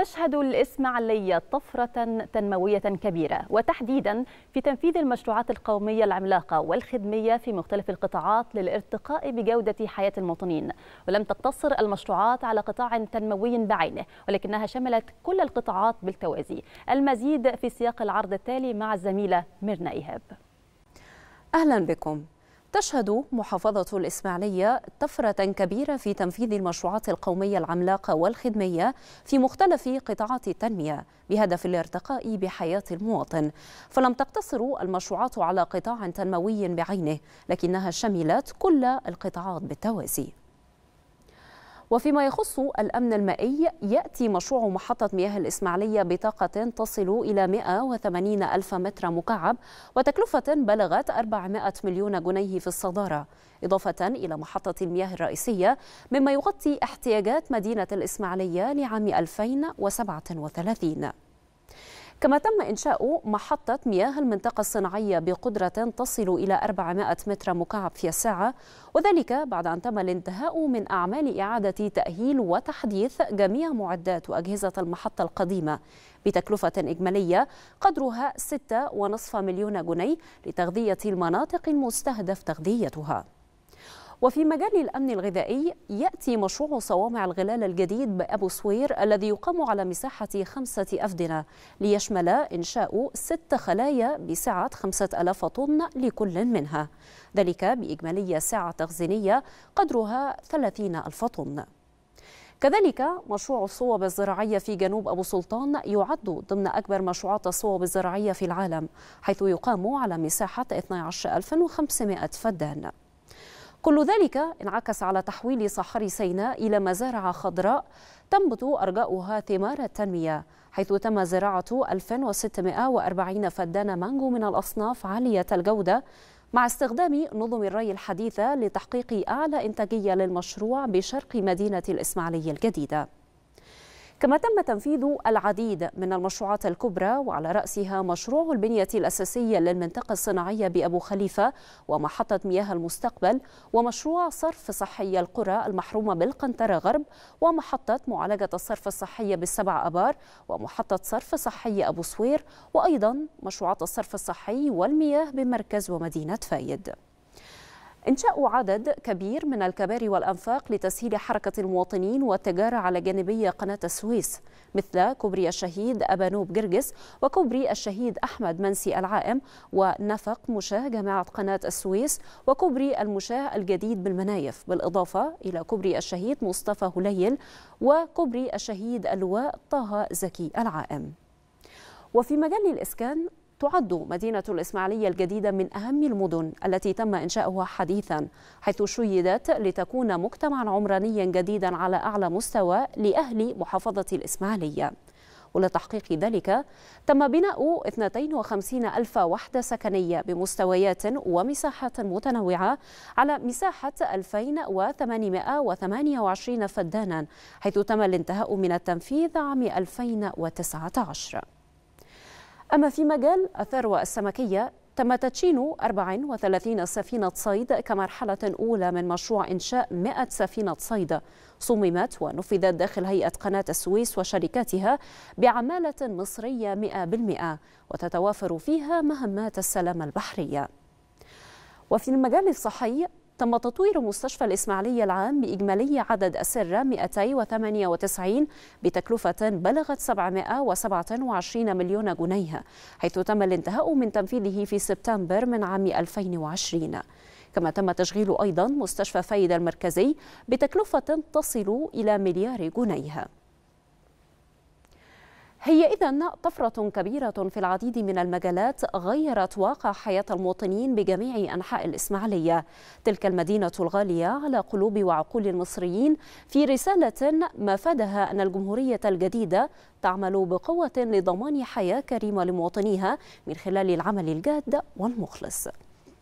تشهد الإسماعيلية طفرة تنموية كبيرة وتحديدا في تنفيذ المشروعات القومية العملاقة والخدمية في مختلف القطاعات للارتقاء بجودة حياة المواطنين ولم تقتصر المشروعات على قطاع تنموي بعينه ولكنها شملت كل القطاعات بالتوازي المزيد في سياق العرض التالي مع الزميلة ميرنا إيهاب أهلا بكم تشهد محافظة الإسماعيلية طفرة كبيرة في تنفيذ المشروعات القومية العملاقة والخدمية في مختلف قطاعات التنمية بهدف الارتقاء بحياة المواطن فلم تقتصر المشروعات على قطاع تنموي بعينه لكنها شملت كل القطاعات بالتوازي وفيما يخص الأمن المائي يأتي مشروع محطة مياه الإسماعيلية بطاقة تصل إلى 180 ألف متر مكعب وتكلفة بلغت 400 مليون جنيه في الصدارة إضافة إلى محطة المياه الرئيسية مما يغطي احتياجات مدينة الإسماعيلية لعام 2037 كما تم إنشاء محطة مياه المنطقة الصناعية بقدرة تصل إلى 400 متر مكعب في الساعة وذلك بعد أن تم الانتهاء من أعمال إعادة تأهيل وتحديث جميع معدات وأجهزة المحطة القديمة بتكلفة إجمالية قدرها 6.5 مليون جنيه لتغذية المناطق المستهدف تغذيتها وفي مجال الأمن الغذائي يأتي مشروع صوامع الغلال الجديد بأبو سوير الذي يقام على مساحة خمسة أفدنة ليشمل إنشاء ست خلايا بسعة 5000 طن لكل منها ذلك بإجمالية سعة تخزينية قدرها ألف طن كذلك مشروع الصوب الزراعية في جنوب أبو سلطان يعد ضمن أكبر مشروعات الصوب الزراعية في العالم حيث يقام على مساحة 12500 فدان كل ذلك انعكس على تحويل صحاري سيناء إلى مزارع خضراء تنبت أرجاؤها ثمار التنمية حيث تم زراعة 1640 فدان مانجو من الأصناف عالية الجودة مع استخدام نظم الري الحديثة لتحقيق أعلى إنتاجية للمشروع بشرق مدينة الإسماعيلية الجديدة كما تم تنفيذ العديد من المشروعات الكبرى وعلى رأسها مشروع البنية الأساسية للمنطقة الصناعية بأبو خليفة ومحطة مياه المستقبل ومشروع صرف صحي القرى المحرومة بالقنطرة غرب ومحطة معالجة الصرف الصحي بالسبع أبار ومحطة صرف صحي أبو صوير وأيضا مشروعات الصرف الصحي والمياه بمركز ومدينة فايد إنشاء عدد كبير من الكباري والأنفاق لتسهيل حركة المواطنين والتجارة على جانبي قناة السويس مثل كوبري الشهيد أبانوب جرجس وكوبري الشهيد أحمد منسي العائم ونفق مشاه جامعة قناة السويس وكوبري المشاه الجديد بالمنايف بالإضافة إلى كوبري الشهيد مصطفى هليل وكوبري الشهيد اللواء طه زكي العائم وفي مجال الإسكان تعد مدينة الإسماعيلية الجديدة من أهم المدن التي تم إنشاؤها حديثا حيث شيدت لتكون مجتمعا عمرانيا جديدا على أعلى مستوى لأهل محافظة الإسماعيلية ولتحقيق ذلك تم بناء 52 ألف وحدة سكنية بمستويات ومساحات متنوعة على مساحة 2828 فدانا حيث تم الانتهاء من التنفيذ عام 2019 أما في مجال الثروة السمكية تم تدشين 34 سفينة صيد كمرحلة أولى من مشروع إنشاء 100 سفينة صيد صممت ونفذت داخل هيئة قناة السويس وشركاتها بعمالة مصرية 100% وتتوافر فيها مهمات السلامة البحرية وفي المجال الصحي تم تطوير مستشفى الإسماعيلية العام بإجمالي عدد أسرة 298 بتكلفة بلغت 727 مليون جنيه حيث تم الانتهاء من تنفيذه في سبتمبر من عام 2020 كما تم تشغيل أيضا مستشفى فايدة المركزي بتكلفة تصل إلى مليار جنيه هي إذا طفرة كبيرة في العديد من المجالات غيرت واقع حياة المواطنين بجميع أنحاء الإسماعيلية تلك المدينة الغالية على قلوب وعقول المصريين في رسالة مفادها أن الجمهورية الجديدة تعمل بقوة لضمان حياة كريمة لمواطنيها من خلال العمل الجاد والمخلص